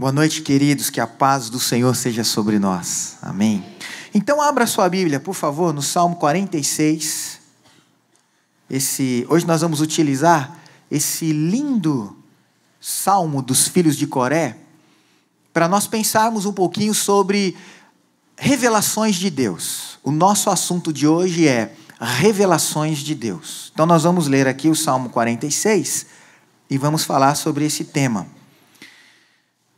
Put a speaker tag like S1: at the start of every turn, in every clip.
S1: Boa noite, queridos. Que a paz do Senhor seja sobre nós. Amém. Então, abra sua Bíblia, por favor, no Salmo 46. Esse, hoje nós vamos utilizar esse lindo salmo dos filhos de Coré para nós pensarmos um pouquinho sobre revelações de Deus. O nosso assunto de hoje é revelações de Deus. Então, nós vamos ler aqui o Salmo 46 e vamos falar sobre esse tema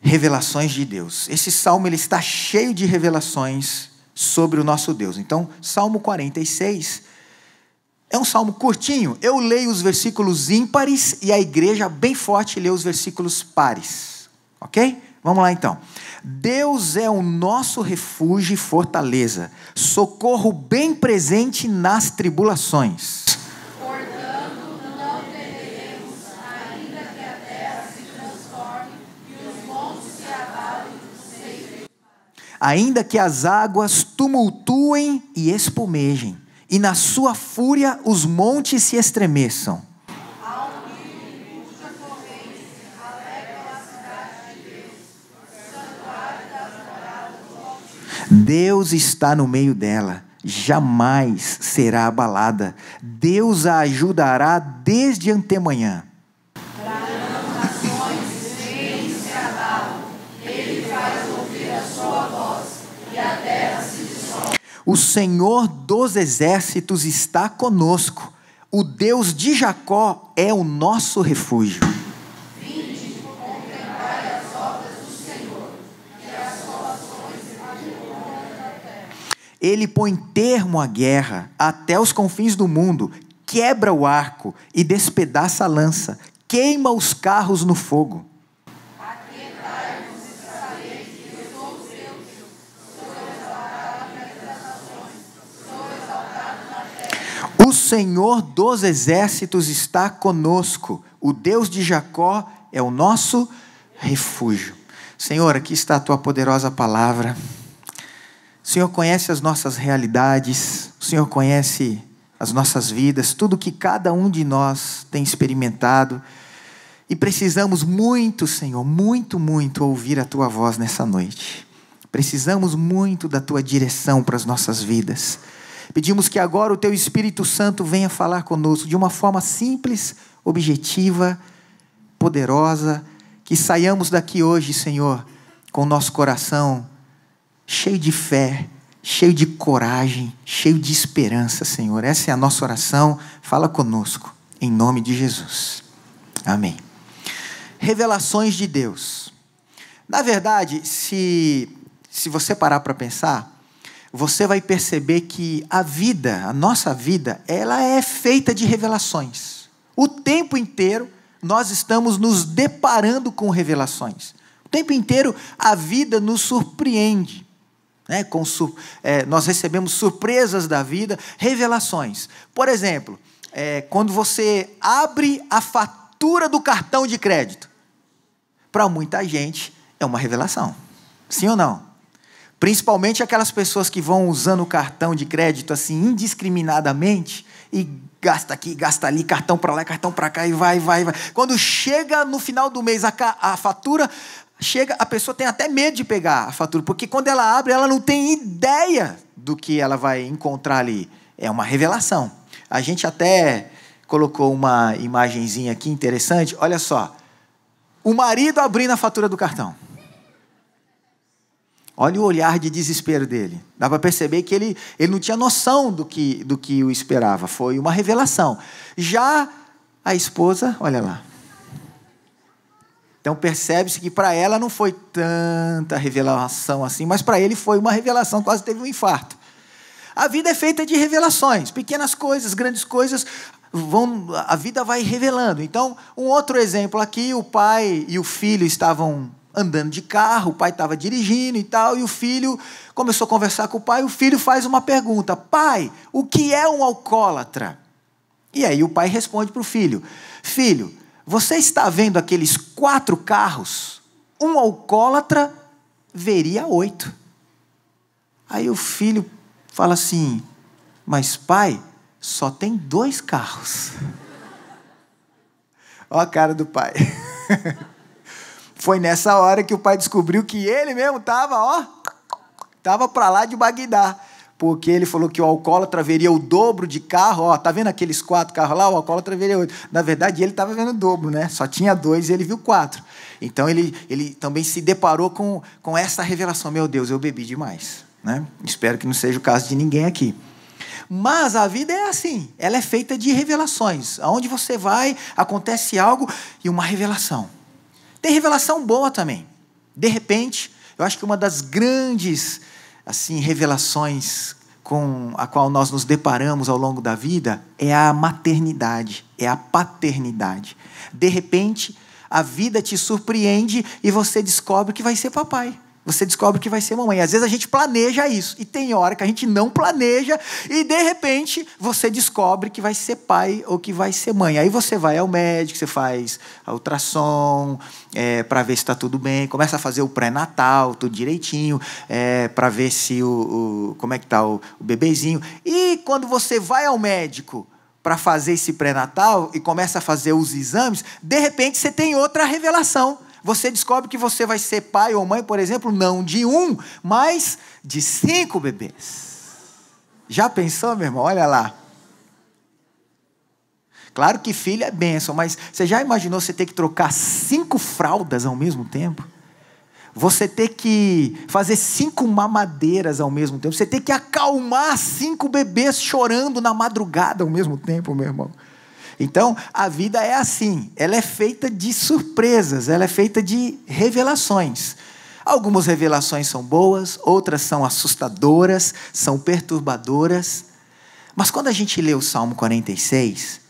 S1: revelações de Deus. Esse salmo ele está cheio de revelações sobre o nosso Deus. Então, Salmo 46 é um salmo curtinho. Eu leio os versículos ímpares e a igreja bem forte lê os versículos pares. OK? Vamos lá então. Deus é o nosso refúgio e fortaleza, socorro bem presente nas tribulações. ainda que as águas tumultuem e espumejem, e na sua fúria os montes se estremeçam. Deus está no meio dela, jamais será abalada. Deus a ajudará desde antemanhã. O Senhor dos exércitos está conosco. O Deus de Jacó é o nosso refúgio. Ele põe termo à guerra até os confins do mundo, quebra o arco e despedaça a lança, queima os carros no fogo. O Senhor dos exércitos está conosco. O Deus de Jacó é o nosso refúgio. Senhor, aqui está a tua poderosa palavra. O Senhor conhece as nossas realidades, o Senhor conhece as nossas vidas, tudo que cada um de nós tem experimentado. E precisamos muito, Senhor, muito, muito ouvir a tua voz nessa noite. Precisamos muito da tua direção para as nossas vidas. Pedimos que agora o Teu Espírito Santo venha falar conosco de uma forma simples, objetiva, poderosa, que saiamos daqui hoje, Senhor, com o nosso coração cheio de fé, cheio de coragem, cheio de esperança, Senhor. Essa é a nossa oração. Fala conosco, em nome de Jesus. Amém. Revelações de Deus. Na verdade, se, se você parar para pensar, você vai perceber que a vida, a nossa vida, ela é feita de revelações. O tempo inteiro nós estamos nos deparando com revelações. O tempo inteiro a vida nos surpreende. Né? Com é, nós recebemos surpresas da vida, revelações. Por exemplo, é, quando você abre a fatura do cartão de crédito, para muita gente é uma revelação. Sim ou não? Principalmente aquelas pessoas que vão usando o cartão de crédito assim indiscriminadamente e gasta aqui, gasta ali, cartão para lá, cartão para cá e vai, vai, vai. Quando chega no final do mês a, a fatura, chega, a pessoa tem até medo de pegar a fatura, porque quando ela abre, ela não tem ideia do que ela vai encontrar ali. É uma revelação. A gente até colocou uma imagenzinha aqui interessante. Olha só. O marido abrindo a fatura do cartão. Olha o olhar de desespero dele. Dá para perceber que ele, ele não tinha noção do que, do que o esperava. Foi uma revelação. Já a esposa, olha lá. Então percebe-se que para ela não foi tanta revelação assim, mas para ele foi uma revelação, quase teve um infarto. A vida é feita de revelações, pequenas coisas, grandes coisas, vão, a vida vai revelando. Então, um outro exemplo aqui, o pai e o filho estavam andando de carro, o pai estava dirigindo e tal, e o filho começou a conversar com o pai. O filho faz uma pergunta: Pai, o que é um alcoólatra? E aí o pai responde para o filho: Filho, você está vendo aqueles quatro carros? Um alcoólatra veria oito. Aí o filho fala assim: Mas pai, só tem dois carros. Olha a cara do pai. Foi nessa hora que o pai descobriu que ele mesmo estava, ó, estava para lá de Bagdá. Porque ele falou que o alcoólatra veria o dobro de carro, ó, tá vendo aqueles quatro carros lá? O alcoólatra veria oito. Na verdade, ele estava vendo o dobro, né? Só tinha dois e ele viu quatro. Então, ele, ele também se deparou com, com essa revelação: meu Deus, eu bebi demais. Né? Espero que não seja o caso de ninguém aqui. Mas a vida é assim, ela é feita de revelações. Aonde você vai, acontece algo e uma revelação. Tem revelação boa também. De repente, eu acho que uma das grandes assim revelações com a qual nós nos deparamos ao longo da vida é a maternidade, é a paternidade. De repente, a vida te surpreende e você descobre que vai ser papai. Você descobre que vai ser mamãe. Às vezes a gente planeja isso, e tem hora que a gente não planeja, e de repente você descobre que vai ser pai ou que vai ser mãe. Aí você vai ao médico, você faz a ultrassom é, para ver se está tudo bem, começa a fazer o pré-natal, tudo direitinho, é, para ver se o, o, como é que está o, o bebezinho. E quando você vai ao médico, para fazer esse pré-natal e começa a fazer os exames, de repente você tem outra revelação. Você descobre que você vai ser pai ou mãe, por exemplo, não de um, mas de cinco bebês. Já pensou, meu irmão? Olha lá. Claro que filho é bênção, mas você já imaginou você ter que trocar cinco fraldas ao mesmo tempo? Você ter que fazer cinco mamadeiras ao mesmo tempo? Você ter que acalmar cinco bebês chorando na madrugada ao mesmo tempo, meu irmão? Então, a vida é assim, ela é feita de surpresas, ela é feita de revelações. Algumas revelações são boas, outras são assustadoras, são perturbadoras. Mas quando a gente lê o Salmo 46,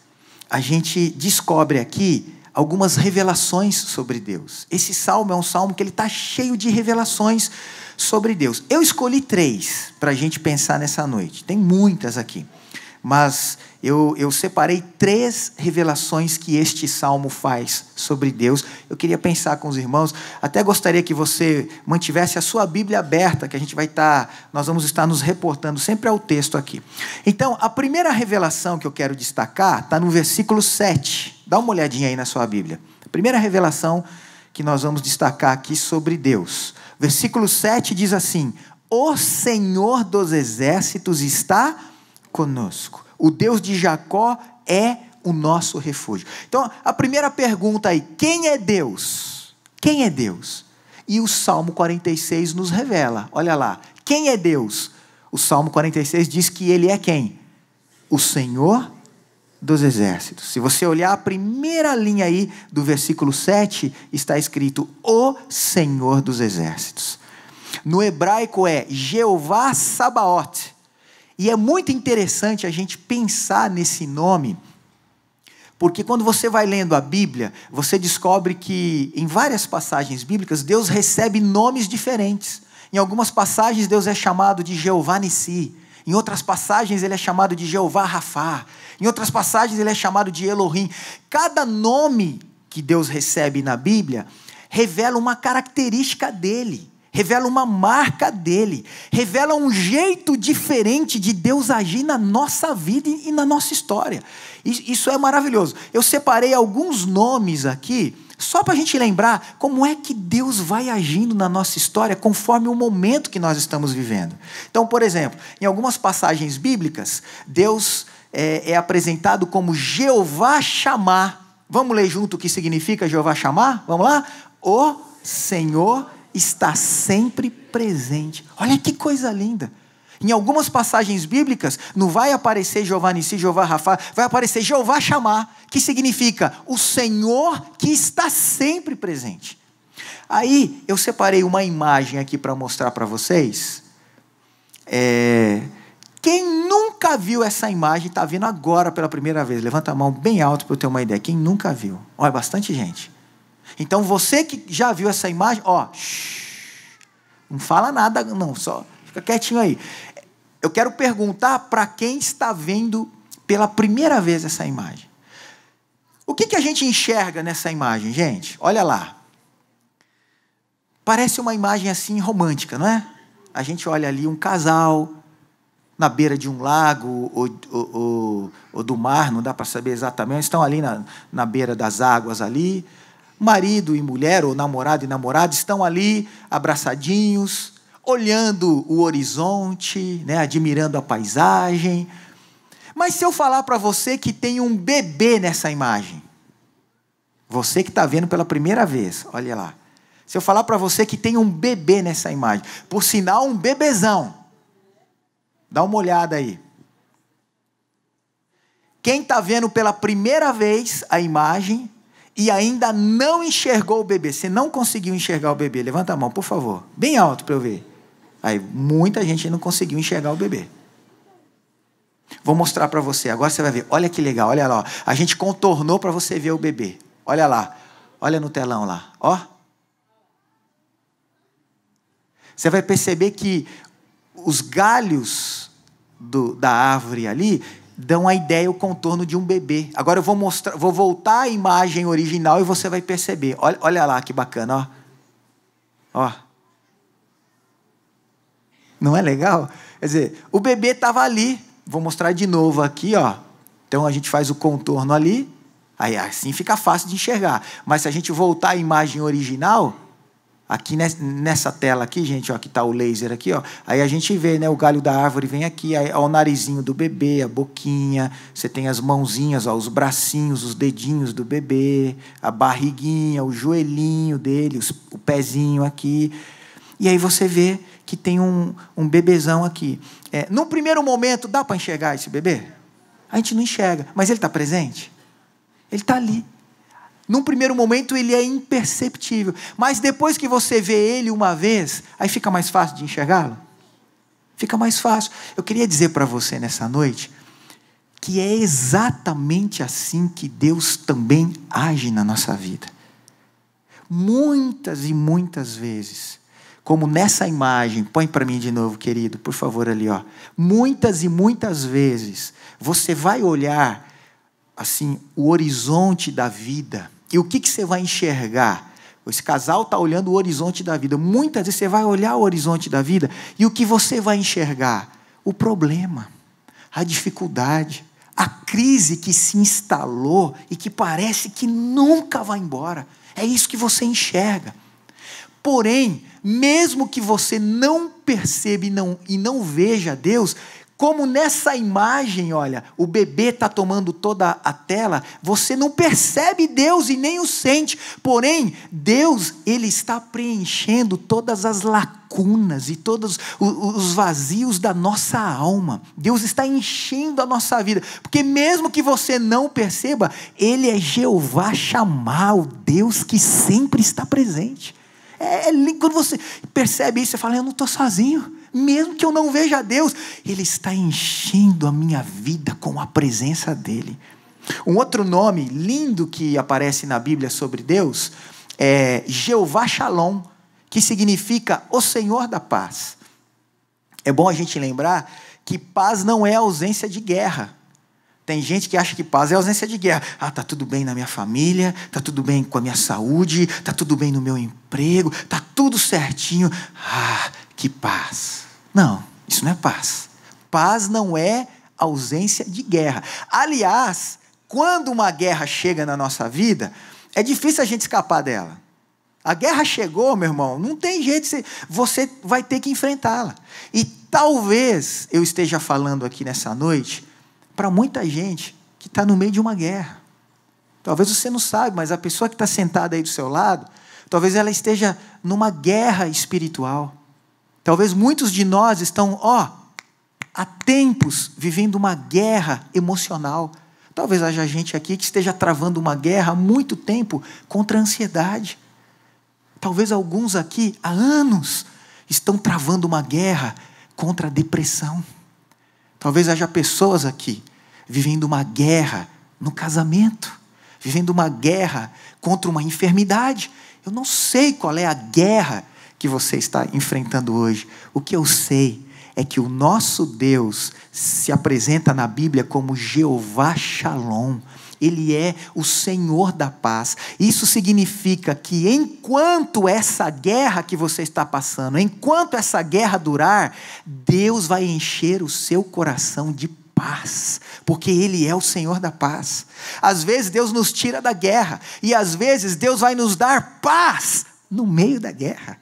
S1: a gente descobre aqui algumas revelações sobre Deus. Esse salmo é um salmo que ele está cheio de revelações sobre Deus. Eu escolhi três para a gente pensar nessa noite. Tem muitas aqui, mas eu, eu separei três revelações que este salmo faz sobre Deus. Eu queria pensar com os irmãos, até gostaria que você mantivesse a sua Bíblia aberta, que a gente vai estar, tá, nós vamos estar nos reportando sempre ao texto aqui. Então, a primeira revelação que eu quero destacar está no versículo 7. Dá uma olhadinha aí na sua Bíblia. A primeira revelação que nós vamos destacar aqui sobre Deus. Versículo 7 diz assim: O Senhor dos exércitos está conosco. O Deus de Jacó é o nosso refúgio. Então, a primeira pergunta aí: quem é Deus? Quem é Deus? E o Salmo 46 nos revela: olha lá, quem é Deus? O Salmo 46 diz que ele é quem? O Senhor dos exércitos. Se você olhar a primeira linha aí do versículo 7, está escrito o Senhor dos exércitos. No hebraico é Jeová Sabaoth. E é muito interessante a gente pensar nesse nome, porque quando você vai lendo a Bíblia, você descobre que em várias passagens bíblicas Deus recebe nomes diferentes. Em algumas passagens Deus é chamado de Jeová Nissi, em outras passagens ele é chamado de Jeová Rafá, em outras passagens ele é chamado de Elohim. Cada nome que Deus recebe na Bíblia revela uma característica dele revela uma marca dele, revela um jeito diferente de Deus agir na nossa vida e na nossa história. Isso é maravilhoso. Eu separei alguns nomes aqui. Só para a gente lembrar como é que Deus vai agindo na nossa história conforme o momento que nós estamos vivendo. Então, por exemplo, em algumas passagens bíblicas, Deus é, é apresentado como Jeová chamar. Vamos ler junto o que significa Jeová chamar? Vamos lá? O Senhor está sempre presente. Olha que coisa linda. Em algumas passagens bíblicas, não vai aparecer Jeová Nissi, Jeová Rafa, vai aparecer Jeová chamar, que significa o Senhor que está sempre presente. Aí eu separei uma imagem aqui para mostrar para vocês. É... Quem nunca viu essa imagem está vindo agora pela primeira vez. Levanta a mão bem alto para eu ter uma ideia. Quem nunca viu? Olha, bastante gente. Então você que já viu essa imagem, ó, não fala nada, não, só fica quietinho aí. Eu quero perguntar para quem está vendo pela primeira vez essa imagem. O que, que a gente enxerga nessa imagem, gente? Olha lá. Parece uma imagem assim romântica, não é? A gente olha ali um casal na beira de um lago ou, ou, ou, ou do mar, não dá para saber exatamente, estão ali na, na beira das águas ali marido e mulher, ou namorado e namorada, estão ali abraçadinhos, olhando o horizonte, né, admirando a paisagem. Mas se eu falar para você que tem um bebê nessa imagem, você que está vendo pela primeira vez, olha lá. Se eu falar para você que tem um bebê nessa imagem, por sinal, um bebezão, dá uma olhada aí. Quem está vendo pela primeira vez a imagem e ainda não enxergou o bebê, você não conseguiu enxergar o bebê, levanta a mão, por favor, bem alto para eu ver. Aí, muita gente não conseguiu enxergar o bebê. Vou mostrar para você, agora você vai ver. Olha que legal, olha lá. Ó. A gente contornou para você ver o bebê. Olha lá. Olha no telão lá, ó. Você vai perceber que os galhos do, da árvore ali dão a ideia, o contorno de um bebê. Agora eu vou mostrar, vou voltar à imagem original e você vai perceber. Olha, olha lá que bacana, ó. Ó. Não é legal? Quer dizer, o bebê estava ali. Vou mostrar de novo aqui, ó. Então a gente faz o contorno ali. Aí assim fica fácil de enxergar. Mas se a gente voltar à imagem original, Aqui nessa tela aqui, gente, ó, que está o laser aqui, ó. Aí a gente vê, né, o galho da árvore vem aqui, aí, ó, o narizinho do bebê, a boquinha, você tem as mãozinhas, ó, os bracinhos, os dedinhos do bebê, a barriguinha, o joelhinho dele, os, o pezinho aqui. E aí você vê que tem um, um bebezão aqui. É, num primeiro momento, dá para enxergar esse bebê? A gente não enxerga, mas ele está presente? Ele está ali. Num primeiro momento ele é imperceptível, mas depois que você vê ele uma vez, aí fica mais fácil de enxergá-lo. Fica mais fácil. Eu queria dizer para você nessa noite que é exatamente assim que Deus também age na nossa vida. Muitas e muitas vezes, como nessa imagem, põe para mim de novo, querido, por favor, ali, ó. Muitas e muitas vezes você vai olhar assim o horizonte da vida e o que, que você vai enxergar? Esse casal está olhando o horizonte da vida. Muitas vezes você vai olhar o horizonte da vida e o que você vai enxergar? O problema, a dificuldade, a crise que se instalou e que parece que nunca vai embora. É isso que você enxerga. Porém, mesmo que você não perceba e não, e não veja Deus, como nessa imagem, olha, o bebê está tomando toda a tela, você não percebe Deus e nem o sente. Porém, Deus, ele está preenchendo todas as lacunas e todos os vazios da nossa alma. Deus está enchendo a nossa vida, porque mesmo que você não perceba, ele é Jeová chamar, o Deus que sempre está presente. É, é quando você percebe isso, você fala: "Eu não estou sozinho" mesmo que eu não veja Deus, Ele está enchendo a minha vida com a presença dEle. Um outro nome lindo que aparece na Bíblia sobre Deus é Jeová Shalom, que significa o Senhor da paz. É bom a gente lembrar que paz não é ausência de guerra. Tem gente que acha que paz é ausência de guerra. Ah, tá tudo bem na minha família, tá tudo bem com a minha saúde, tá tudo bem no meu emprego, tá tudo certinho. Ah, que paz. Não, isso não é paz. Paz não é ausência de guerra. Aliás, quando uma guerra chega na nossa vida, é difícil a gente escapar dela. A guerra chegou, meu irmão, não tem jeito, você vai ter que enfrentá-la. E talvez eu esteja falando aqui nessa noite para muita gente que está no meio de uma guerra. Talvez você não saiba, mas a pessoa que está sentada aí do seu lado, talvez ela esteja numa guerra espiritual. Talvez muitos de nós estão, ó, há tempos vivendo uma guerra emocional. Talvez haja gente aqui que esteja travando uma guerra há muito tempo contra a ansiedade. Talvez alguns aqui há anos estão travando uma guerra contra a depressão. Talvez haja pessoas aqui vivendo uma guerra no casamento, vivendo uma guerra contra uma enfermidade. Eu não sei qual é a guerra que você está enfrentando hoje. O que eu sei é que o nosso Deus se apresenta na Bíblia como Jeová Shalom. Ele é o Senhor da paz. Isso significa que enquanto essa guerra que você está passando, enquanto essa guerra durar, Deus vai encher o seu coração de paz, porque Ele é o Senhor da paz. Às vezes Deus nos tira da guerra, e às vezes Deus vai nos dar paz no meio da guerra.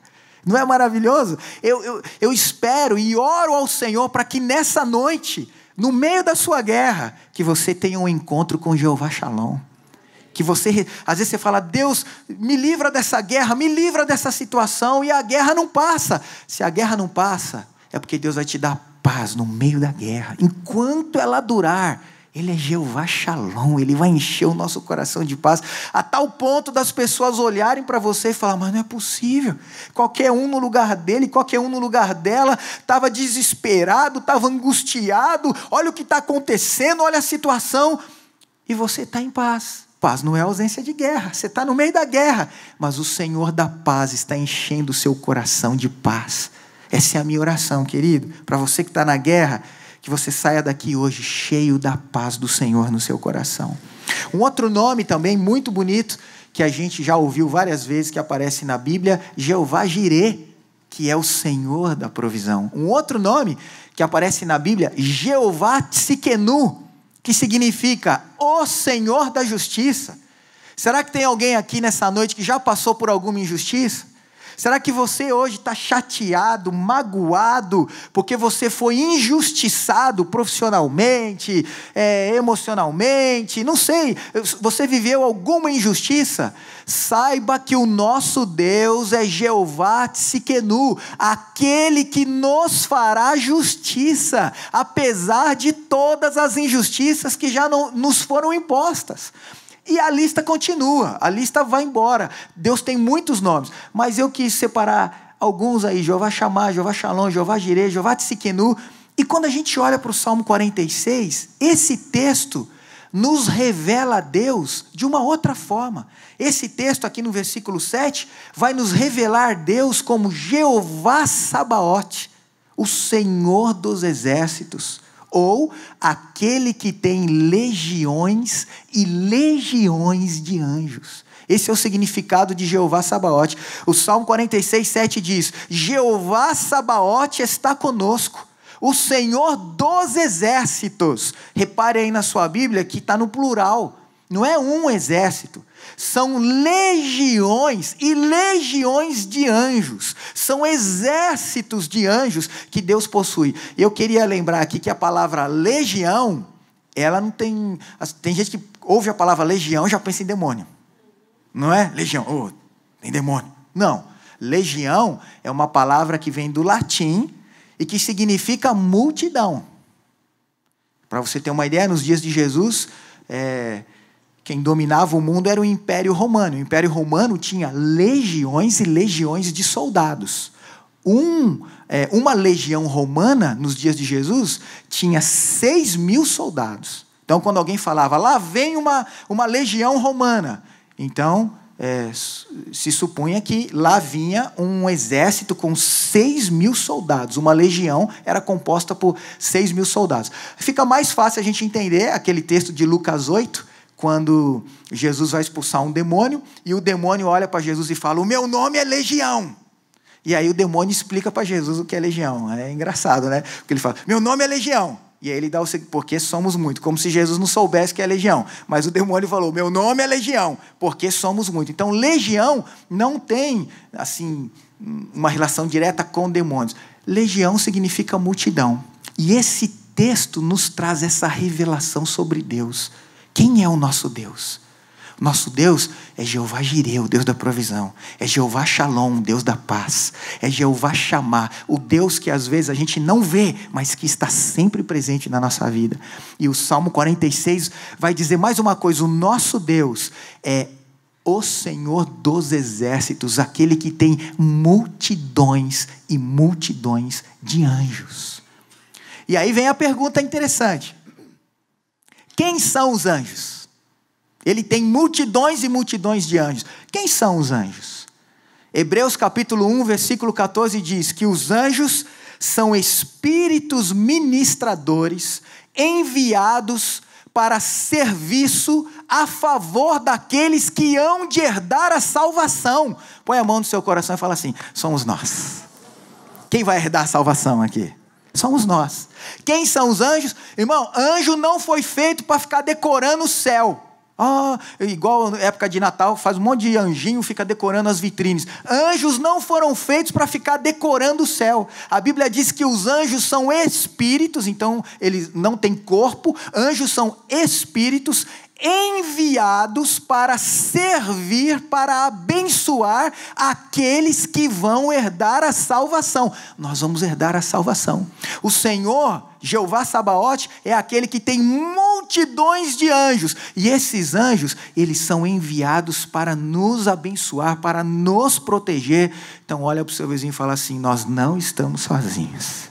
S1: Não é maravilhoso? Eu, eu, eu espero e oro ao Senhor para que nessa noite, no meio da sua guerra, que você tenha um encontro com Jeová Shalom. Que você, às vezes você fala, Deus, me livra dessa guerra, me livra dessa situação, e a guerra não passa. Se a guerra não passa, é porque Deus vai te dar paz no meio da guerra. Enquanto ela durar, ele é Jeová Shalom, ele vai encher o nosso coração de paz, a tal ponto das pessoas olharem para você e falar: Mas não é possível. Qualquer um no lugar dele, qualquer um no lugar dela, estava desesperado, estava angustiado. Olha o que está acontecendo, olha a situação. E você está em paz. Paz não é ausência de guerra, você está no meio da guerra, mas o Senhor da paz está enchendo o seu coração de paz. Essa é a minha oração, querido, para você que está na guerra que você saia daqui hoje cheio da paz do Senhor no seu coração. Um outro nome também muito bonito que a gente já ouviu várias vezes que aparece na Bíblia, Jeová Jireh, que é o Senhor da provisão. Um outro nome que aparece na Bíblia, Jeová Tsikenu, que significa o Senhor da justiça. Será que tem alguém aqui nessa noite que já passou por alguma injustiça? Será que você hoje está chateado, magoado, porque você foi injustiçado profissionalmente, é, emocionalmente? Não sei. Você viveu alguma injustiça? Saiba que o nosso Deus é Jeová Tsikenu, aquele que nos fará justiça, apesar de todas as injustiças que já não, nos foram impostas. E a lista continua, a lista vai embora. Deus tem muitos nomes, mas eu quis separar alguns aí: Jeová Chamar, Jeová Shalom, Jeová Jireh, Jeová Tsiquenu. E quando a gente olha para o Salmo 46, esse texto nos revela a Deus de uma outra forma. Esse texto aqui no versículo 7 vai nos revelar Deus como Jeová Sabaote, o Senhor dos exércitos ou aquele que tem legiões e legiões de anjos. Esse é o significado de Jeová Sabaote. O Salmo 46, 7 diz: Jeová Sabaote está conosco, o Senhor dos exércitos. Repare aí na sua Bíblia que está no plural, não é um exército são legiões e legiões de anjos, são exércitos de anjos que Deus possui. Eu queria lembrar aqui que a palavra legião, ela não tem. Tem gente que ouve a palavra legião e já pensa em demônio, não é? Legião, oh, tem demônio. Não. Legião é uma palavra que vem do latim e que significa multidão. Para você ter uma ideia, nos dias de Jesus, é, quem dominava o mundo era o Império Romano. O Império Romano tinha legiões e legiões de soldados. Um, é, uma legião romana, nos dias de Jesus, tinha 6 mil soldados. Então, quando alguém falava, lá vem uma, uma legião romana, então é, se supunha que lá vinha um exército com 6 mil soldados. Uma legião era composta por 6 mil soldados. Fica mais fácil a gente entender aquele texto de Lucas 8, quando Jesus vai expulsar um demônio e o demônio olha para Jesus e fala: O meu nome é Legião. E aí o demônio explica para Jesus o que é legião. É engraçado, né? Porque ele fala: Meu nome é Legião. E aí ele dá o seguinte: Porque somos muito. Como se Jesus não soubesse que é legião. Mas o demônio falou: Meu nome é Legião. Porque somos muito. Então, legião não tem, assim, uma relação direta com demônios. Legião significa multidão. E esse texto nos traz essa revelação sobre Deus quem é o nosso Deus? Nosso Deus é Jeová Jireh, o Deus da provisão. É Jeová Shalom, o Deus da paz. É Jeová Chamar, o Deus que às vezes a gente não vê, mas que está sempre presente na nossa vida. E o Salmo 46 vai dizer mais uma coisa: o nosso Deus é o Senhor dos exércitos, aquele que tem multidões e multidões de anjos. E aí vem a pergunta interessante. Quem são os anjos? Ele tem multidões e multidões de anjos. Quem são os anjos? Hebreus capítulo 1, versículo 14 diz que os anjos são espíritos ministradores enviados para serviço a favor daqueles que hão de herdar a salvação. Põe a mão no seu coração e fala assim: somos nós. Quem vai herdar a salvação aqui? Somos nós. Quem são os anjos? Irmão, anjo não foi feito para ficar decorando o céu. Oh, igual na época de Natal, faz um monte de anjinho, fica decorando as vitrines. Anjos não foram feitos para ficar decorando o céu. A Bíblia diz que os anjos são espíritos, então eles não têm corpo. Anjos são espíritos enviados para servir, para abençoar aqueles que vão herdar a salvação. Nós vamos herdar a salvação. O Senhor, Jeová Sabaote, é aquele que tem multidões de anjos, e esses anjos, eles são enviados para nos abençoar, para nos proteger. Então olha para o seu vizinho e fala assim: "Nós não estamos sozinhos."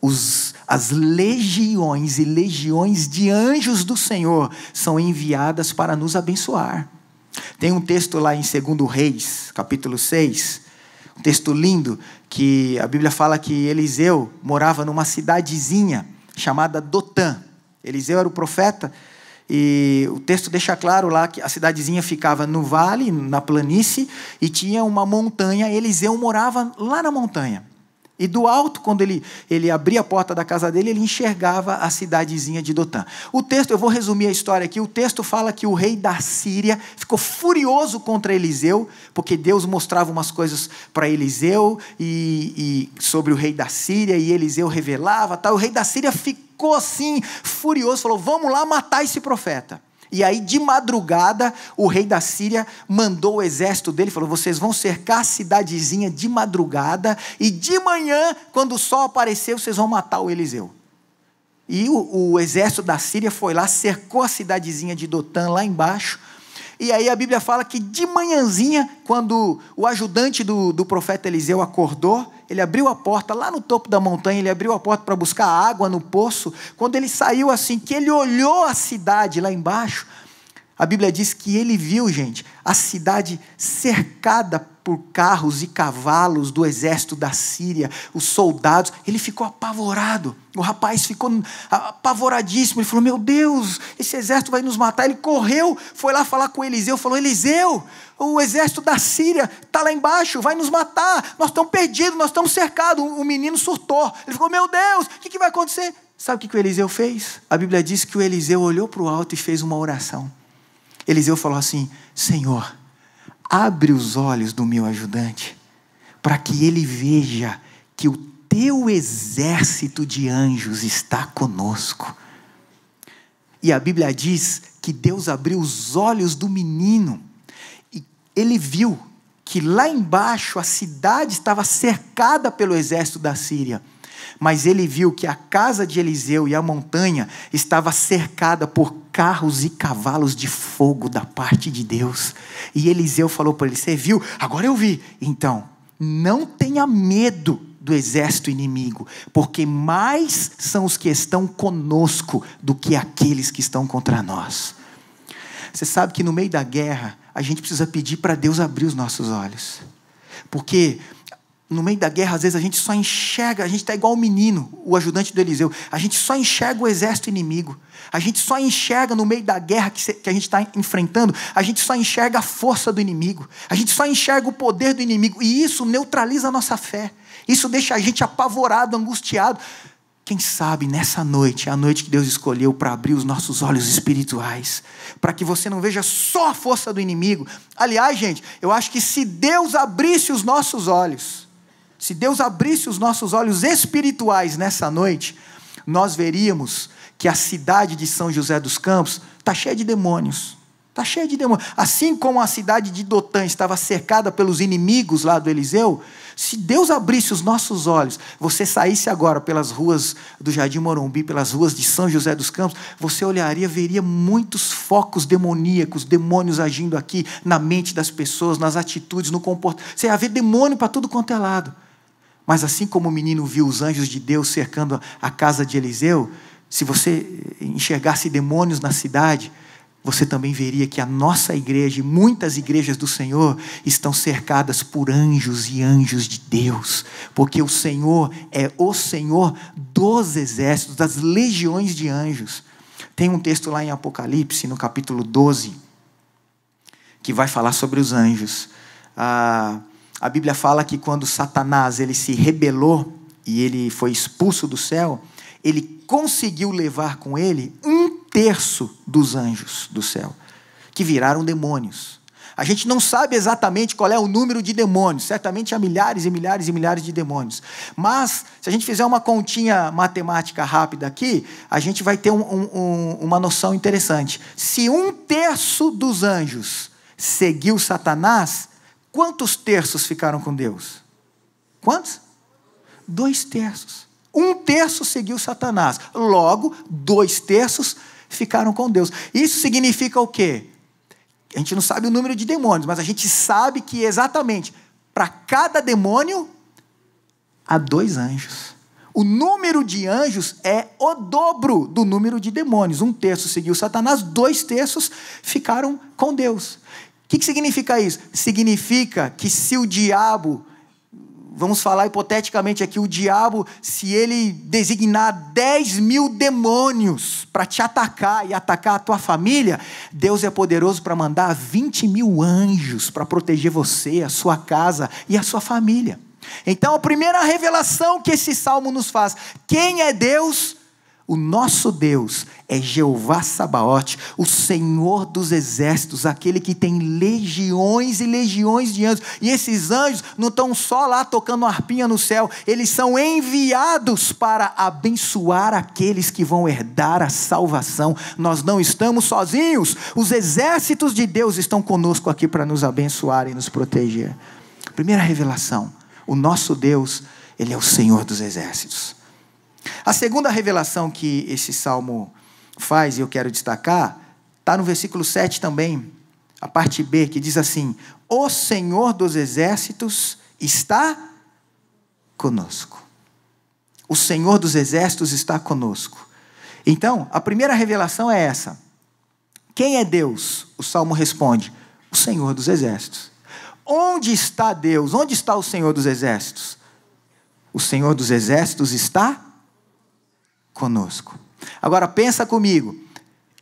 S1: Os as legiões e legiões de anjos do Senhor são enviadas para nos abençoar. Tem um texto lá em 2 Reis, capítulo 6, um texto lindo, que a Bíblia fala que Eliseu morava numa cidadezinha chamada Dotã. Eliseu era o profeta, e o texto deixa claro lá que a cidadezinha ficava no vale, na planície, e tinha uma montanha. Eliseu morava lá na montanha. E do alto, quando ele, ele abria a porta da casa dele, ele enxergava a cidadezinha de Dotã. O texto, eu vou resumir a história aqui, o texto fala que o rei da Síria ficou furioso contra Eliseu, porque Deus mostrava umas coisas para Eliseu e, e, sobre o rei da Síria, e Eliseu revelava tal. O rei da Síria ficou assim, furioso, falou: vamos lá matar esse profeta. E aí, de madrugada, o rei da Síria mandou o exército dele, falou: vocês vão cercar a cidadezinha de madrugada, e de manhã, quando o sol aparecer, vocês vão matar o Eliseu. E o, o exército da Síria foi lá, cercou a cidadezinha de Dotã lá embaixo. E aí a Bíblia fala que de manhãzinha, quando o ajudante do, do profeta Eliseu acordou, ele abriu a porta lá no topo da montanha, ele abriu a porta para buscar água no poço. Quando ele saiu assim, que ele olhou a cidade lá embaixo, a Bíblia diz que ele viu, gente, a cidade cercada por carros e cavalos do exército da Síria, os soldados. Ele ficou apavorado. O rapaz ficou apavoradíssimo. Ele falou: Meu Deus, esse exército vai nos matar. Ele correu, foi lá falar com Eliseu. Falou: Eliseu, o exército da Síria está lá embaixo, vai nos matar. Nós estamos perdidos, nós estamos cercados. O menino surtou. Ele falou: Meu Deus, o que, que vai acontecer? Sabe o que o Eliseu fez? A Bíblia diz que o Eliseu olhou para o alto e fez uma oração. Eliseu falou assim: Senhor, Abre os olhos do meu ajudante, para que ele veja que o teu exército de anjos está conosco. E a Bíblia diz que Deus abriu os olhos do menino e ele viu que lá embaixo a cidade estava cercada pelo exército da Síria mas ele viu que a casa de Eliseu e a montanha estava cercada por carros e cavalos de fogo da parte de Deus. E Eliseu falou para ele: Você viu? Agora eu vi. Então, não tenha medo do exército inimigo, porque mais são os que estão conosco do que aqueles que estão contra nós. Você sabe que no meio da guerra, a gente precisa pedir para Deus abrir os nossos olhos. Porque no meio da guerra, às vezes a gente só enxerga, a gente está igual o menino, o ajudante do Eliseu, a gente só enxerga o exército inimigo, a gente só enxerga no meio da guerra que, a gente está enfrentando, a gente só enxerga a força do inimigo, a gente só enxerga o poder do inimigo, e isso neutraliza a nossa fé, isso deixa a gente apavorado, angustiado. Quem sabe nessa noite é a noite que Deus escolheu para abrir os nossos olhos espirituais, para que você não veja só a força do inimigo. Aliás, gente, eu acho que se Deus abrisse os nossos olhos, se Deus abrisse os nossos olhos espirituais nessa noite, nós veríamos que a cidade de São José dos Campos está cheia de demônios. Está cheia de demônios. Assim como a cidade de Dotã estava cercada pelos inimigos lá do Eliseu, se Deus abrisse os nossos olhos, você saísse agora pelas ruas do Jardim Morumbi, pelas ruas de São José dos Campos, você olharia, veria muitos focos demoníacos, demônios agindo aqui na mente das pessoas, nas atitudes, no comportamento. Você ia ver demônio para tudo quanto é lado. Mas assim como o menino viu os anjos de Deus cercando a casa de Eliseu, se você enxergasse demônios na cidade, você também veria que a nossa igreja e muitas igrejas do Senhor estão cercadas por anjos e anjos de Deus, porque o Senhor é o Senhor dos exércitos, das legiões de anjos. Tem um texto lá em Apocalipse, no capítulo 12, que vai falar sobre os anjos. Ah, a Bíblia fala que quando Satanás ele se rebelou e ele foi expulso do céu, ele conseguiu levar com ele um terço dos anjos do céu, que viraram demônios. A gente não sabe exatamente qual é o número de demônios, certamente há milhares e milhares e milhares de demônios. Mas, se a gente fizer uma continha matemática rápida aqui, a gente vai ter um, um, uma noção interessante. Se um terço dos anjos seguiu Satanás, Quantos terços ficaram com Deus? Quantos? Dois terços. Um terço seguiu Satanás. Logo, dois terços ficaram com Deus. Isso significa o quê? A gente não sabe o número de demônios, mas a gente sabe que exatamente para cada demônio há dois anjos. O número de anjos é o dobro do número de demônios. Um terço seguiu Satanás, dois terços ficaram com Deus. O que, que significa isso? Significa que se o diabo, vamos falar hipoteticamente aqui, o diabo, se ele designar 10 mil demônios para te atacar e atacar a tua família, Deus é poderoso para mandar 20 mil anjos para proteger você, a sua casa e a sua família. Então, a primeira revelação que esse salmo nos faz: quem é Deus o nosso Deus é Jeová Sabaote, o Senhor dos exércitos, aquele que tem legiões e legiões de anjos. E esses anjos não estão só lá tocando arpinha no céu, eles são enviados para abençoar aqueles que vão herdar a salvação. Nós não estamos sozinhos, os exércitos de Deus estão conosco aqui para nos abençoar e nos proteger. Primeira revelação: o nosso Deus, ele é o Senhor dos exércitos. A segunda revelação que esse salmo faz, e eu quero destacar, está no versículo 7 também, a parte B, que diz assim: O Senhor dos exércitos está conosco. O Senhor dos exércitos está conosco. Então, a primeira revelação é essa. Quem é Deus? O salmo responde: O Senhor dos exércitos. Onde está Deus? Onde está o Senhor dos exércitos? O Senhor dos exércitos está conosco. Agora pensa comigo.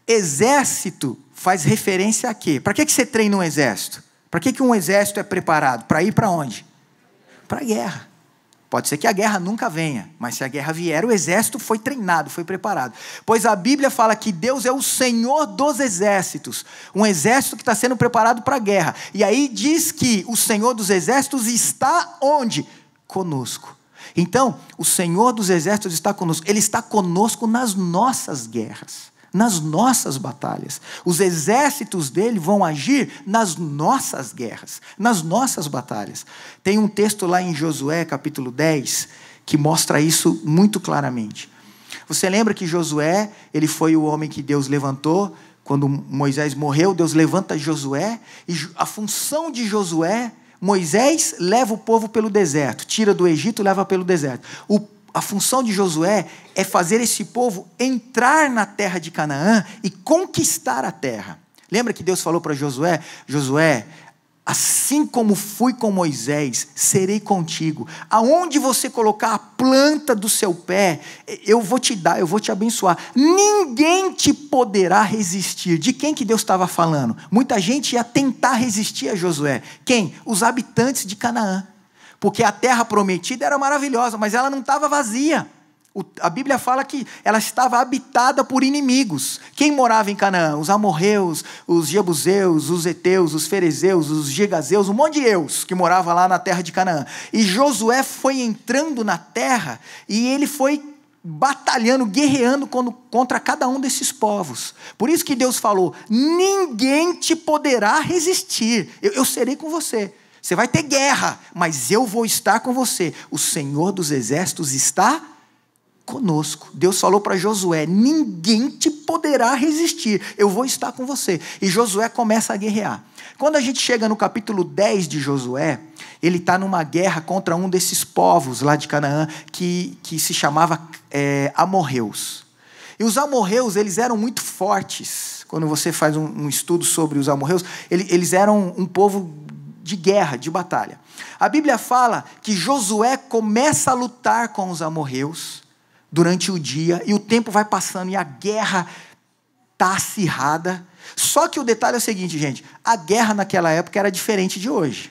S1: Exército faz referência a quê? Para que, que você treina um exército? Para que, que um exército é preparado? Para ir para onde? Para a guerra. Pode ser que a guerra nunca venha, mas se a guerra vier, o exército foi treinado, foi preparado. Pois a Bíblia fala que Deus é o Senhor dos exércitos, um exército que está sendo preparado para a guerra. E aí diz que o Senhor dos exércitos está onde? Conosco. Então, o Senhor dos Exércitos está conosco. Ele está conosco nas nossas guerras, nas nossas batalhas. Os exércitos dele vão agir nas nossas guerras, nas nossas batalhas. Tem um texto lá em Josué, capítulo 10, que mostra isso muito claramente. Você lembra que Josué, ele foi o homem que Deus levantou quando Moisés morreu, Deus levanta Josué e a função de Josué Moisés leva o povo pelo deserto, tira do Egito, leva pelo deserto. O, a função de Josué é fazer esse povo entrar na terra de Canaã e conquistar a terra. Lembra que Deus falou para Josué: Josué, Assim como fui com Moisés, serei contigo. Aonde você colocar a planta do seu pé, eu vou te dar, eu vou te abençoar. Ninguém te poderá resistir. De quem que Deus estava falando? Muita gente ia tentar resistir a Josué. Quem? Os habitantes de Canaã. Porque a terra prometida era maravilhosa, mas ela não estava vazia. A Bíblia fala que ela estava habitada por inimigos. Quem morava em Canaã? Os amorreus, os jebuseus, os heteus, os ferezeus, os gigazeus, um monte de eus que morava lá na terra de Canaã. E Josué foi entrando na terra e ele foi batalhando, guerreando contra cada um desses povos. Por isso que Deus falou: ninguém te poderá resistir, eu, eu, serei com você. Você vai ter guerra, mas eu vou estar com você. O Senhor dos Exércitos está conosco. Deus falou para Josué: ninguém te poderá resistir, eu vou estar com você. E Josué começa a guerrear. Quando a gente chega no capítulo 10 de Josué, ele está numa guerra contra um desses povos lá de Canaã que, que se chamava é, Amorreus. E os amorreus, eles eram muito fortes. Quando você faz um, um estudo sobre os amorreus, ele, eles eram um povo de guerra, de batalha. A Bíblia fala que Josué começa a lutar com os amorreus durante o dia, e o tempo vai passando e a guerra está acirrada. Só que o detalhe é o seguinte, gente: a guerra naquela época era diferente de hoje.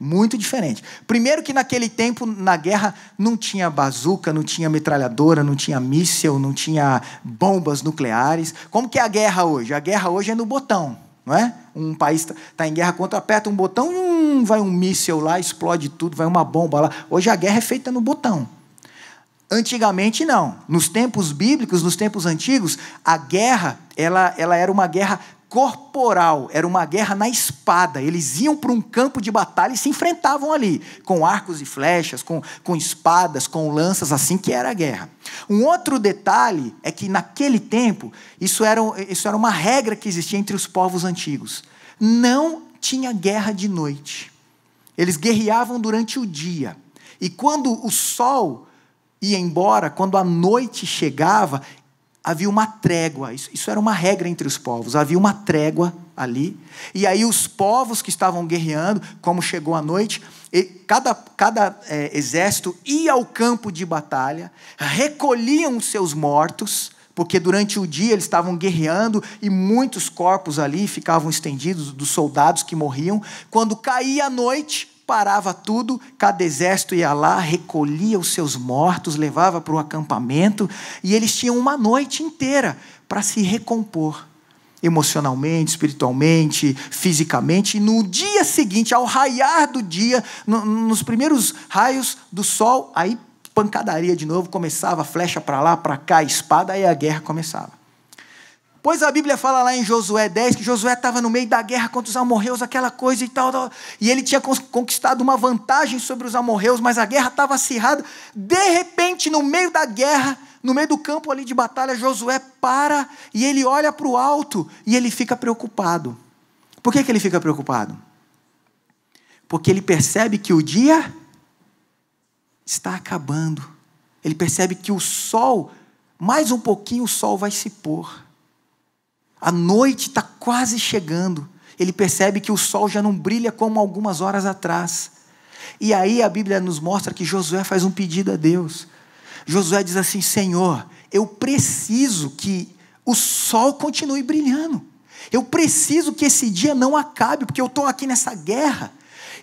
S1: Muito diferente. Primeiro, que naquele tempo, na guerra, não tinha bazuca, não tinha metralhadora, não tinha míssil, não tinha bombas nucleares. Como que é a guerra hoje? A guerra hoje é no botão, não é? Um país está tá em guerra contra, aperta um botão, hum, vai um míssil lá, explode tudo, vai uma bomba lá. Hoje a guerra é feita no botão. Antigamente não. Nos tempos bíblicos, nos tempos antigos, a guerra, ela, ela era uma guerra corporal, era uma guerra na espada. Eles iam para um campo de batalha e se enfrentavam ali, com arcos e flechas, com, com espadas, com lanças, assim que era a guerra. Um outro detalhe é que naquele tempo, isso era, isso era uma regra que existia entre os povos antigos. Não tinha guerra de noite. Eles guerreavam durante o dia. E quando o sol ia embora, quando a noite chegava, havia uma trégua. Isso, isso era uma regra entre os povos. Havia uma trégua ali. E aí os povos que estavam guerreando, como chegou a noite, cada, cada é, exército ia ao campo de batalha, recolhiam os seus mortos, porque durante o dia eles estavam guerreando e muitos corpos ali ficavam estendidos dos soldados que morriam. Quando caía a noite, parava tudo, cada exército ia lá, recolhia os seus mortos, levava para o acampamento, e eles tinham uma noite inteira para se recompor emocionalmente, espiritualmente, fisicamente, e no dia seguinte, ao raiar do dia, no, nos primeiros raios do sol, aí pancadaria de novo, começava flecha para lá, para cá, espada, e a guerra começava. Pois a Bíblia fala lá em Josué 10 que Josué estava no meio da guerra contra os amorreus, aquela coisa e tal, tal. E ele tinha conquistado uma vantagem sobre os amorreus, mas a guerra estava acirrada. De repente, no meio da guerra, no meio do campo ali de batalha, Josué para e ele olha para o alto e ele fica preocupado. Por que, que ele fica preocupado? Porque ele percebe que o dia está acabando. Ele percebe que o sol, mais um pouquinho o sol vai se pôr. A noite está quase chegando. Ele percebe que o sol já não brilha como algumas horas atrás. E aí a Bíblia nos mostra que Josué faz um pedido a Deus. Josué diz assim: Senhor, eu preciso que o sol continue brilhando. Eu preciso que esse dia não acabe, porque eu estou aqui nessa guerra.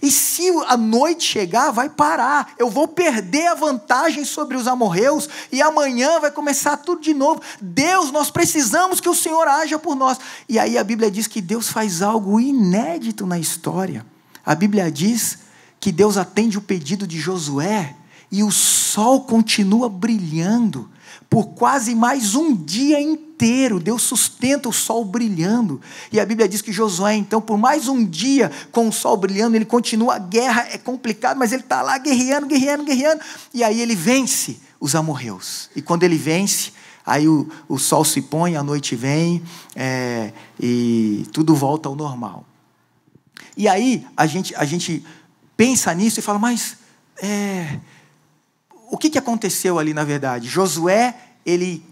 S1: E se a noite chegar, vai parar. Eu vou perder a vantagem sobre os amorreus e amanhã vai começar tudo de novo. Deus, nós precisamos que o Senhor haja por nós. E aí a Bíblia diz que Deus faz algo inédito na história. A Bíblia diz que Deus atende o pedido de Josué e o sol continua brilhando por quase mais um dia inteiro, Deus sustenta o sol brilhando. E a Bíblia diz que Josué, então, por mais um dia com o sol brilhando, ele continua a guerra, é complicado, mas ele está lá guerreando, guerreando, guerreando. E aí ele vence os amorreus. E quando ele vence, aí o, o sol se põe, a noite vem, é, e tudo volta ao normal. E aí a gente, a gente pensa nisso e fala, mas. É, o que, que aconteceu ali na verdade? Josué, ele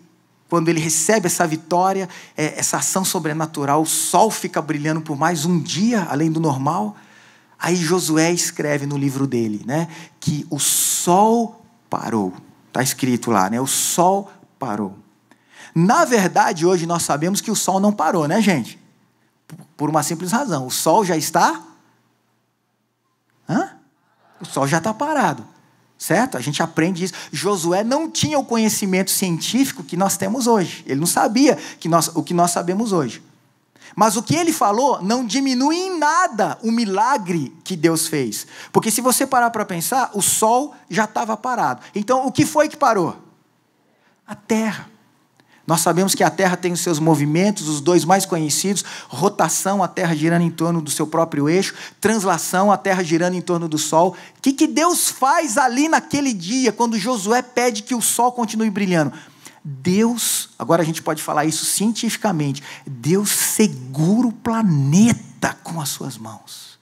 S1: quando ele recebe essa vitória, é, essa ação sobrenatural, o sol fica brilhando por mais um dia, além do normal. Aí Josué escreve no livro dele, né, que o sol parou. Está escrito lá, né? O sol parou. Na verdade, hoje nós sabemos que o sol não parou, né, gente? Por uma simples razão. O sol já está. Hã? O sol já está parado. Certo? A gente aprende isso. Josué não tinha o conhecimento científico que nós temos hoje. Ele não sabia que nós, o que nós sabemos hoje. Mas o que ele falou não diminui em nada o milagre que Deus fez. Porque se você parar para pensar, o sol já estava parado. Então, o que foi que parou? A terra. Nós sabemos que a Terra tem os seus movimentos, os dois mais conhecidos: rotação, a Terra girando em torno do seu próprio eixo, translação, a Terra girando em torno do Sol. O que, que Deus faz ali naquele dia, quando Josué pede que o Sol continue brilhando? Deus, agora a gente pode falar isso cientificamente, Deus segura o planeta com as suas mãos.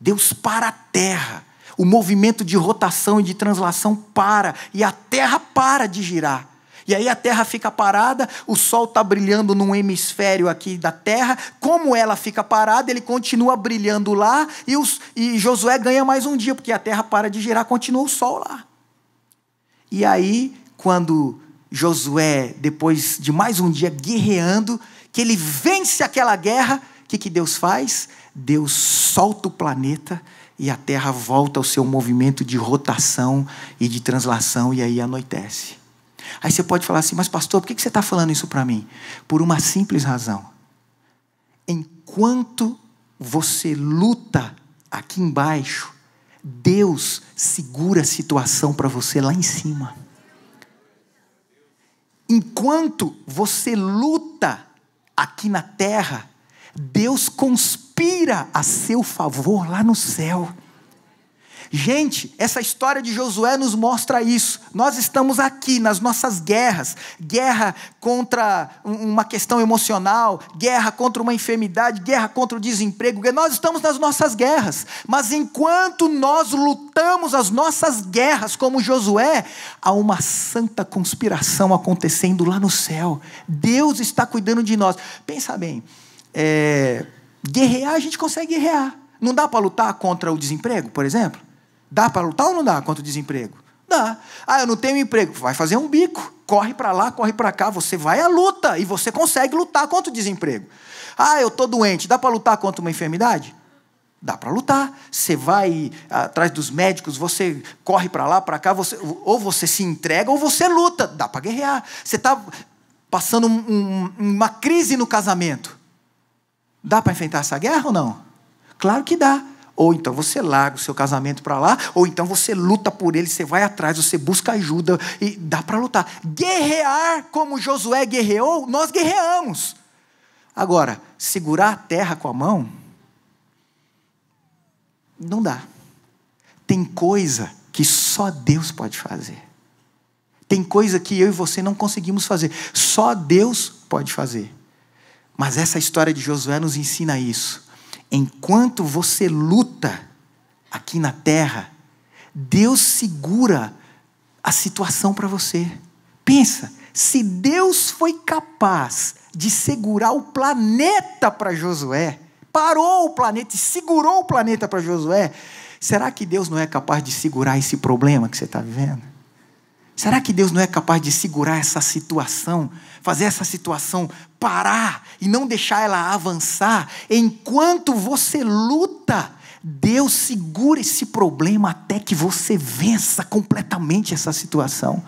S1: Deus para a Terra. O movimento de rotação e de translação para, e a Terra para de girar. E aí a Terra fica parada, o Sol está brilhando num hemisfério aqui da Terra. Como ela fica parada, ele continua brilhando lá e, os, e Josué ganha mais um dia, porque a Terra para de girar, continua o Sol lá. E aí, quando Josué, depois de mais um dia guerreando, que ele vence aquela guerra, o que, que Deus faz? Deus solta o planeta e a Terra volta ao seu movimento de rotação e de translação, e aí anoitece. Aí você pode falar assim, mas pastor, por que você está falando isso para mim? Por uma simples razão. Enquanto você luta aqui embaixo, Deus segura a situação para você lá em cima. Enquanto você luta aqui na terra, Deus conspira a seu favor lá no céu. Gente, essa história de Josué nos mostra isso. Nós estamos aqui nas nossas guerras guerra contra uma questão emocional, guerra contra uma enfermidade, guerra contra o desemprego. Nós estamos nas nossas guerras. Mas enquanto nós lutamos as nossas guerras, como Josué, há uma santa conspiração acontecendo lá no céu. Deus está cuidando de nós. Pensa bem, é, guerrear a gente consegue guerrear. Não dá para lutar contra o desemprego, por exemplo? Dá para lutar ou não dá contra o desemprego? Dá. Ah, eu não tenho emprego. Vai fazer um bico. Corre para lá, corre para cá. Você vai à luta e você consegue lutar contra o desemprego. Ah, eu estou doente. Dá para lutar contra uma enfermidade? Dá para lutar. Você vai ah, atrás dos médicos, você corre para lá, para cá. Você, ou você se entrega ou você luta. Dá para guerrear. Você está passando um, um, uma crise no casamento. Dá para enfrentar essa guerra ou não? Claro que dá. Ou então você larga o seu casamento para lá, ou então você luta por ele, você vai atrás, você busca ajuda e dá para lutar. Guerrear como Josué guerreou, nós guerreamos. Agora, segurar a terra com a mão, não dá. Tem coisa que só Deus pode fazer. Tem coisa que eu e você não conseguimos fazer. Só Deus pode fazer. Mas essa história de Josué nos ensina isso. Enquanto você luta aqui na terra, Deus segura a situação para você. Pensa, se Deus foi capaz de segurar o planeta para Josué, parou o planeta e segurou o planeta para Josué, será que Deus não é capaz de segurar esse problema que você está vivendo? Será que Deus não é capaz de segurar essa situação, fazer essa situação parar e não deixar ela avançar? Enquanto você luta, Deus segura esse problema até que você vença completamente essa situação.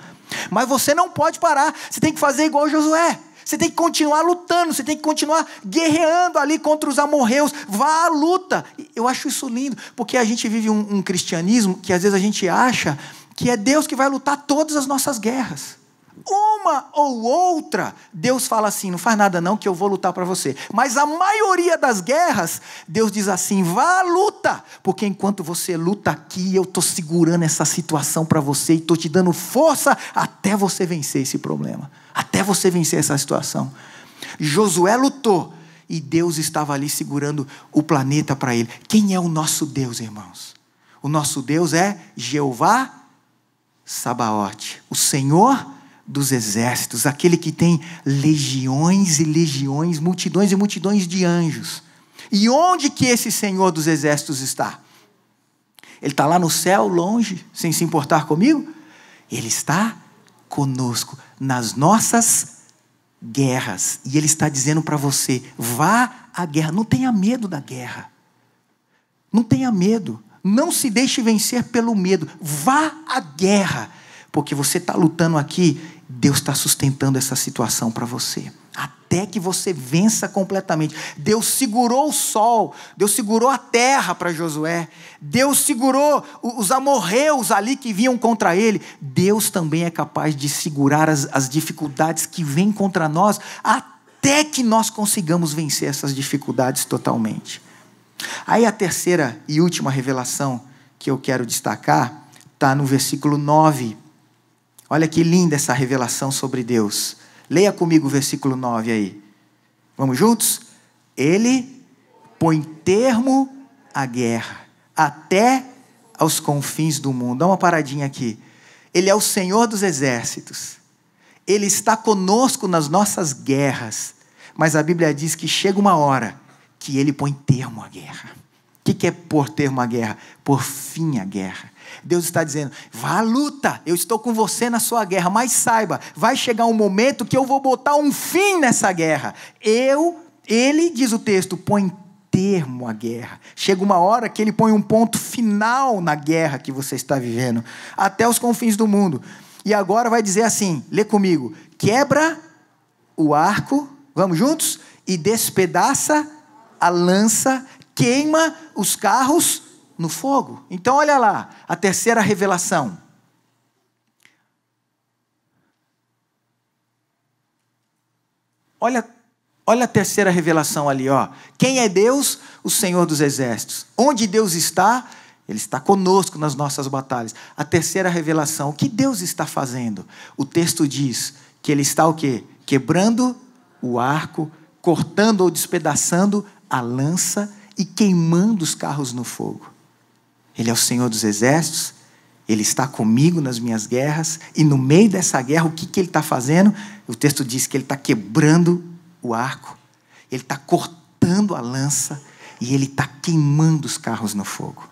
S1: Mas você não pode parar, você tem que fazer igual Josué. Você tem que continuar lutando, você tem que continuar guerreando ali contra os amorreus. Vá à luta. Eu acho isso lindo, porque a gente vive um, um cristianismo que às vezes a gente acha que é Deus que vai lutar todas as nossas guerras. Uma ou outra, Deus fala assim: não faz nada não, que eu vou lutar para você. Mas a maioria das guerras, Deus diz assim: vá luta, porque enquanto você luta aqui, eu estou segurando essa situação para você e estou te dando força até você vencer esse problema, até você vencer essa situação. Josué lutou e Deus estava ali segurando o planeta para ele. Quem é o nosso Deus, irmãos? O nosso Deus é Jeová Sabaote, o Senhor dos exércitos, aquele que tem legiões e legiões, multidões e multidões de anjos. E onde que esse Senhor dos exércitos está? Ele está lá no céu, longe, sem se importar comigo? Ele está conosco nas nossas guerras. E Ele está dizendo para você: vá à guerra, não tenha medo da guerra. Não tenha medo. Não se deixe vencer pelo medo. Vá à guerra, porque você está lutando aqui, Deus está sustentando essa situação para você. Até que você vença completamente. Deus segurou o sol, Deus segurou a terra para Josué, Deus segurou os amorreus ali que vinham contra ele. Deus também é capaz de segurar as, as dificuldades que vêm contra nós, até que nós consigamos vencer essas dificuldades totalmente. Aí a terceira e última revelação que eu quero destacar está no versículo 9. Olha que linda essa revelação sobre Deus. Leia comigo o versículo 9 aí. Vamos juntos? Ele põe termo à guerra, até aos confins do mundo. Dá uma paradinha aqui. Ele é o Senhor dos exércitos. Ele está conosco nas nossas guerras. Mas a Bíblia diz que chega uma hora que ele põe termo à guerra. O que, que é pôr termo à guerra? Por fim à guerra. Deus está dizendo: vá à luta, eu estou com você na sua guerra, mas saiba, vai chegar um momento que eu vou botar um fim nessa guerra. Eu, ele diz o texto, põe termo à guerra. Chega uma hora que ele põe um ponto final na guerra que você está vivendo, até os confins do mundo. E agora vai dizer assim: lê comigo, quebra o arco, vamos juntos, e despedaça a lança queima os carros no fogo. Então, olha lá, a terceira revelação. Olha, olha a terceira revelação ali, ó. Quem é Deus? O Senhor dos Exércitos. Onde Deus está? Ele está conosco nas nossas batalhas. A terceira revelação, o que Deus está fazendo? O texto diz que ele está o quê? Quebrando o arco, cortando ou despedaçando a lança e queimando os carros no fogo. Ele é o Senhor dos exércitos, ele está comigo nas minhas guerras, e no meio dessa guerra, o que, que ele está fazendo? O texto diz que ele está quebrando o arco, ele está cortando a lança e ele está queimando os carros no fogo.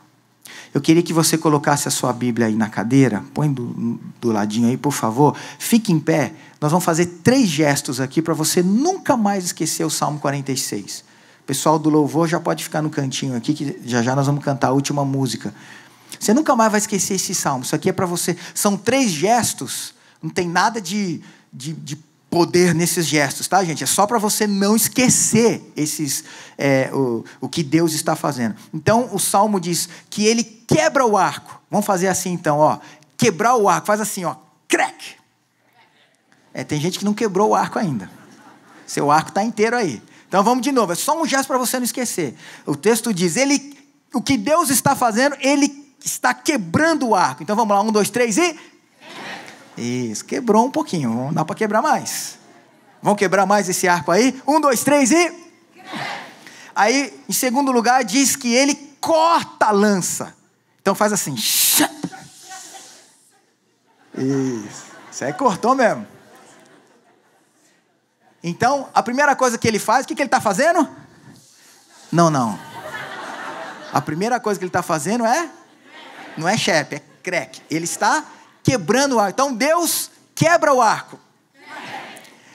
S1: Eu queria que você colocasse a sua Bíblia aí na cadeira, põe do, do ladinho aí, por favor. Fique em pé, nós vamos fazer três gestos aqui para você nunca mais esquecer o Salmo 46 pessoal do louvor já pode ficar no cantinho aqui, que já já nós vamos cantar a última música. Você nunca mais vai esquecer esse salmo. Isso aqui é para você. São três gestos. Não tem nada de, de, de poder nesses gestos, tá, gente? É só para você não esquecer esses é, o, o que Deus está fazendo. Então, o salmo diz que ele quebra o arco. Vamos fazer assim, então, ó. Quebrar o arco. Faz assim, ó. Crack! É, tem gente que não quebrou o arco ainda. Seu arco está inteiro aí. Então vamos de novo, é só um gesto para você não esquecer. O texto diz: ele, o que Deus está fazendo, ele está quebrando o arco. Então vamos lá, um, dois, três e. Isso, quebrou um pouquinho, não dá para quebrar mais. Vão quebrar mais esse arco aí? Um, dois, três e. Aí, em segundo lugar, diz que ele corta a lança. Então faz assim. Isso. Isso aí cortou mesmo. Então, a primeira coisa que ele faz, o que, que ele está fazendo? Não, não. A primeira coisa que ele está fazendo é. Não é chefe, é creque. Ele está quebrando o arco. Então, Deus quebra o arco.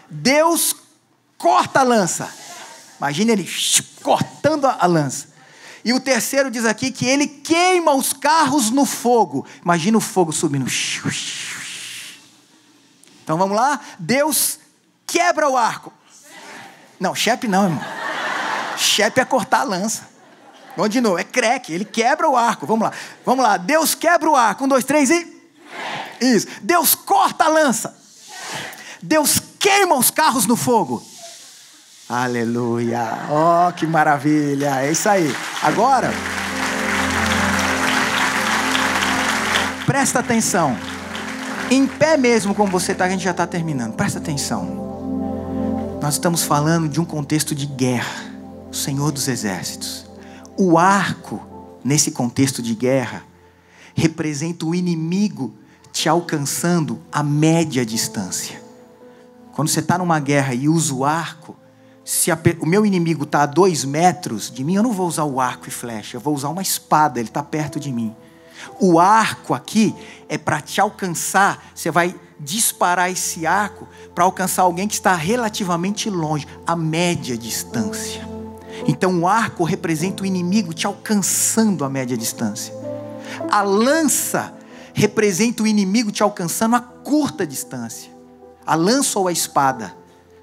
S1: Deus corta a lança. Imagina ele cortando a lança. E o terceiro diz aqui que ele queima os carros no fogo. Imagina o fogo subindo. Então vamos lá. Deus quebra o arco. Não, Shep não, irmão. Shep é cortar a lança. Vamos de novo, é creque, ele quebra o arco. Vamos lá, vamos lá. Deus quebra o arco. Um, dois, três e. Isso. Deus corta a lança. Deus queima os carros no fogo. Aleluia. Oh, que maravilha. É isso aí. Agora. Presta atenção. Em pé mesmo, como você está, a gente já está terminando. Presta atenção. Nós estamos falando de um contexto de guerra. O Senhor dos Exércitos. O arco, nesse contexto de guerra, representa o inimigo te alcançando a média distância. Quando você está numa guerra e usa o arco, se a, o meu inimigo está a dois metros de mim, eu não vou usar o arco e flecha, eu vou usar uma espada, ele está perto de mim. O arco aqui é para te alcançar, você vai disparar esse arco para alcançar alguém que está relativamente longe, a média distância. Então o arco representa o inimigo te alcançando a média distância. A lança representa o inimigo te alcançando a curta distância. A lança ou a espada.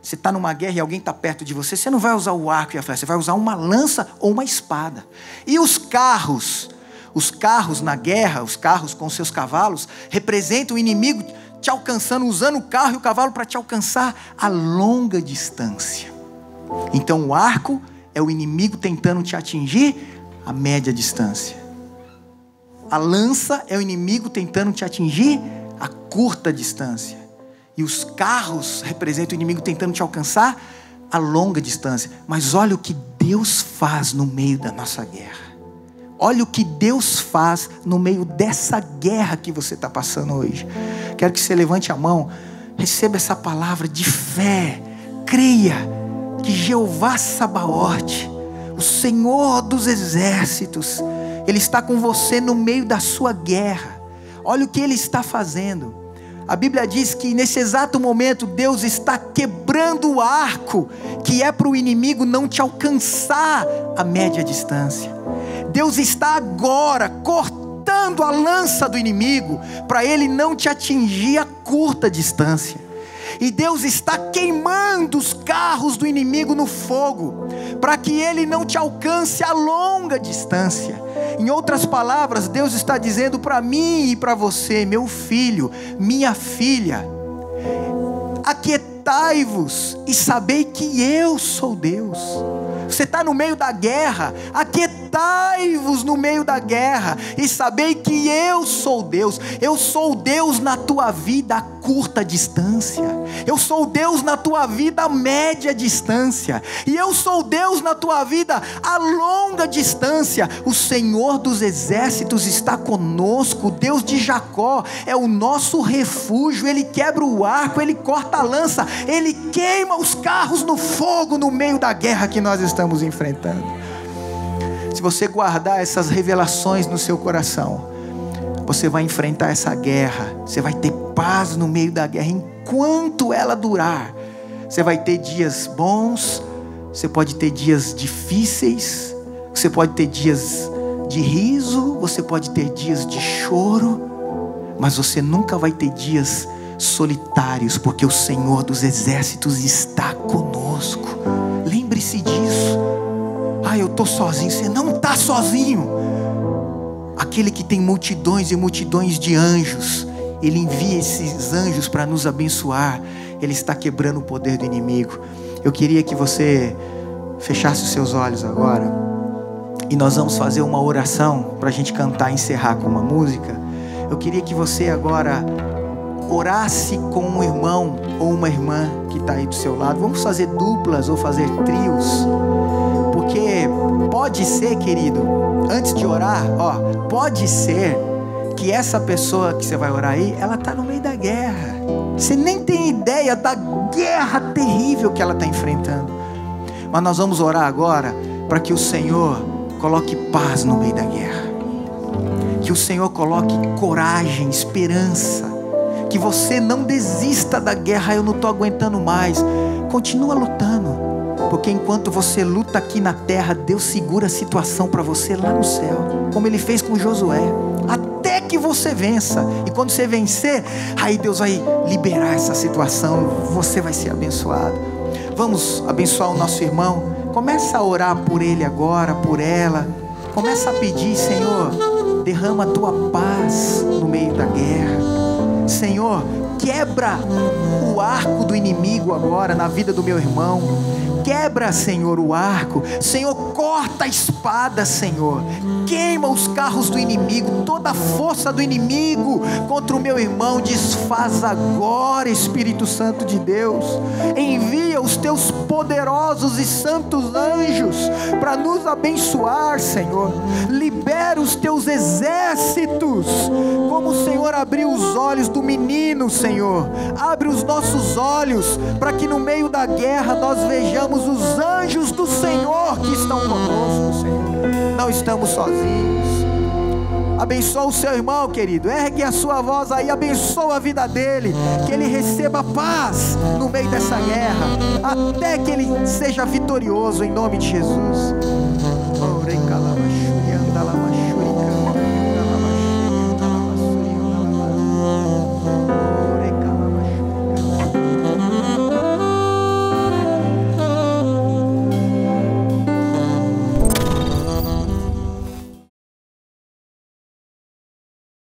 S1: Você está numa guerra e alguém está perto de você, você não vai usar o arco e a flecha, você vai usar uma lança ou uma espada. E os carros? Os carros na guerra, os carros com seus cavalos, representam o inimigo te alcançando, usando o carro e o cavalo para te alcançar a longa distância. Então o arco é o inimigo tentando te atingir a média distância. A lança é o inimigo tentando te atingir a curta distância. E os carros representam o inimigo tentando te alcançar a longa distância. Mas olha o que Deus faz no meio da nossa guerra. Olha o que Deus faz no meio dessa guerra que você está passando hoje quero que você levante a mão, receba essa palavra de fé, creia que Jeová Sabaote, o Senhor dos exércitos, Ele está com você no meio da sua guerra. Olha o que Ele está fazendo. A Bíblia diz que nesse exato momento Deus está quebrando o arco que é para o inimigo não te alcançar a média distância. Deus está agora cortando evitando a lança do inimigo para ele não te atingir a curta distância. E Deus está queimando os carros do inimigo no fogo, para que ele não te alcance a longa distância. Em outras palavras, Deus está dizendo para mim e para você, meu filho, minha filha, aquietai-vos e sabei que eu sou Deus você está no meio da guerra, aquietai-vos no meio da guerra, e sabei que eu sou Deus, eu sou Deus na tua vida a curta distância, eu sou Deus na tua vida a média distância, e eu sou Deus na tua vida a longa distância, o Senhor dos exércitos está conosco, o Deus de Jacó é o nosso refúgio, ele quebra o arco, ele corta a lança, ele queima os carros no fogo no meio da guerra que nós estamos estamos enfrentando. Se você guardar essas revelações no seu coração, você vai enfrentar essa guerra, você vai ter paz no meio da guerra, enquanto ela durar. Você vai ter dias bons, você pode ter dias difíceis, você pode ter dias de riso, você pode ter dias de choro, mas você nunca vai ter dias solitários, porque o Senhor dos Exércitos está conosco. Lembre-se disso. Ah, eu estou sozinho. Você não está sozinho. Aquele que tem multidões e multidões de anjos, ele envia esses anjos para nos abençoar. Ele está quebrando o poder do inimigo. Eu queria que você fechasse os seus olhos agora. E nós vamos fazer uma oração para a gente cantar e encerrar com uma música. Eu queria que você agora se com um irmão ou uma irmã que está aí do seu lado. Vamos fazer duplas ou fazer trios, porque pode ser, querido, antes de orar, ó, pode ser que essa pessoa que você vai orar aí, ela está no meio da guerra. Você nem tem ideia da guerra terrível que ela está enfrentando. Mas nós vamos orar agora para que o Senhor coloque paz no meio da guerra. Que o Senhor coloque coragem, esperança que você não desista da guerra, eu não estou aguentando mais. Continua lutando, porque enquanto você luta aqui na terra, Deus segura a situação para você lá no céu, como ele fez com Josué, até que você vença. E quando você vencer, aí Deus vai liberar essa situação, você vai ser abençoado. Vamos abençoar o nosso irmão. Começa a orar por ele agora, por ela. Começa a pedir, Senhor, derrama a tua paz no meio da guerra Senhor, quebra o arco do inimigo agora na vida do meu irmão Quebra, Senhor, o arco. Senhor, corta a espada, Senhor. Queima os carros do inimigo, toda a força do inimigo contra o meu irmão. Desfaz agora, Espírito Santo de Deus. Envia os teus poderosos e santos anjos para nos abençoar, Senhor. Libera os teus exércitos, como o Senhor abriu os olhos do menino, Senhor. Abre os nossos olhos para que no meio da guerra nós vejamos temos os anjos do Senhor que estão conosco, Senhor. Não estamos sozinhos. Abençoa o seu irmão, querido. Ergue a sua voz aí, abençoa a vida dele. Que ele receba paz no meio dessa guerra. Até que ele seja vitorioso em nome de Jesus.